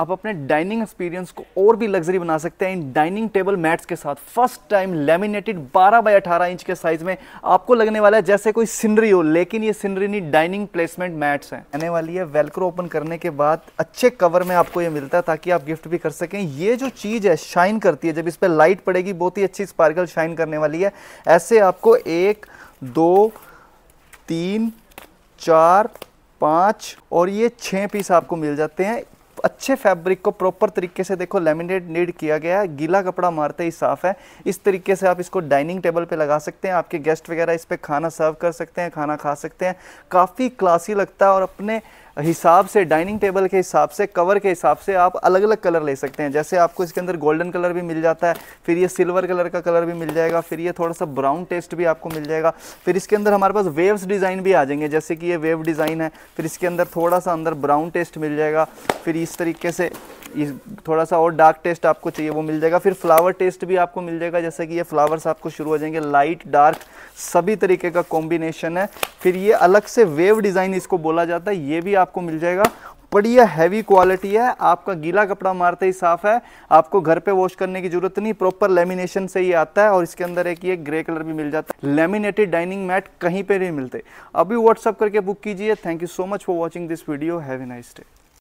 आप अपने dining experience को और भी लग्जरी बना सकते हैं इन डाइनिंग टेबल मैट्स के साथ first time laminated 12 by 18 inch के साइज में आपको लगने वाला है जैसे कोई सिनरी हो लेकिन ये सिनरी नहीं डाइनिंग प्लेसमेंट मैट्स हैं आने वाली है वेलक्रो ओपन करने के बाद अच्छे कवर में आपको ये मिलता है ताकि आप गिफ्ट भी कर सकें ये जो चीज़ है शाइन करती है जब इस पर लाइट पड़ेगी बहुत ही अच्छी स्पार्कल शाइन करने वाली है ऐसे आपको एक दो तीन चार पाँच और ये छः पीस आपको मिल जाते हैं अच्छे फैब्रिक को प्रॉपर तरीके से देखो लेमिनेट नीड किया गया है गीला कपड़ा मारते ही साफ है इस तरीके से आप इसको डाइनिंग टेबल पे लगा सकते हैं आपके गेस्ट वगैरह इस पर खाना सर्व कर सकते हैं खाना खा सकते हैं काफ़ी क्लासी लगता है और अपने हिसाब से डाइनिंग टेबल के हिसाब से कवर के हिसाब से आप अलग अलग कलर ले सकते हैं जैसे आपको इसके अंदर गोल्डन कलर भी मिल जाता है फिर ये सिल्वर कलर का कलर भी मिल जाएगा फिर ये थोड़ा सा ब्राउन टेस्ट भी आपको मिल जाएगा फिर इसके अंदर हमारे पास वेव्स डिज़ाइन भी आ जाएंगे जैसे कि ये वेव डिज़ाइन है फिर इसके अंदर थोड़ा सा अंदर ब्राउन टेस्ट मिल जाएगा फिर इस तरीके से इस थोड़ा सा और डार्क टेस्ट आपको चाहिए वो मिल जाएगा फिर फ्लावर टेस्ट भी आपको मिल जाएगा जैसे कि ये फ्लावर्स आपको शुरू हो जाएंगे लाइट डार्क सभी तरीके का कॉम्बिनेशन है फिर ये अलग से वेव डिज़ाइन इसको बोला जाता है ये भी आपको मिल जाएगा बढ़िया हैवी क्वालिटी है आपका गीला कपड़ा मारते ही साफ है आपको घर पे वॉश करने की जरूरत नहीं प्रॉपर लेमिनेशन से ही आता है और इसके अंदर एक ये ग्रे कलर भी मिल जाता है लेमिनेटेड डाइनिंग मैट कहीं पे नहीं मिलते अभी व्हाट्सअप करके बुक कीजिए thank you so much for watching this video have a nice day